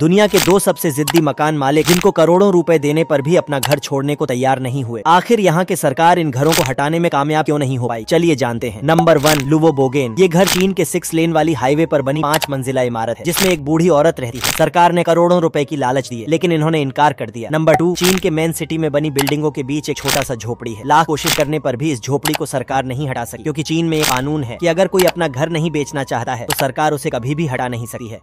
दुनिया के दो सबसे जिद्दी मकान मालिक जिनको करोड़ों रुपए देने पर भी अपना घर छोड़ने को तैयार नहीं हुए आखिर यहाँ के सरकार इन घरों को हटाने में कामयाब क्यों नहीं हो पाई चलिए जानते हैं नंबर वन लुवो बोगेन ये घर चीन के सिक्स लेन वाली हाईवे पर बनी पांच मंजिला इमारत है जिसमें एक बूढ़ी औरत रहती है सरकार ने करोड़ों रूपए की लालच दी लेकिन इन्होंने इनकार कर दिया नंबर टू चीन के मेन सिटी में बनी बिल्डिंगों के बीच एक छोटा सा झोपड़ी है लाख कोशिश करने आरोप भी इस झोपड़ी को सरकार नहीं हटा सकी क्यूँकी चीन में एक कानून है की अगर कोई अपना घर नहीं बेचना चाहता है तो सरकार उसे कभी भी हटा नहीं सकी है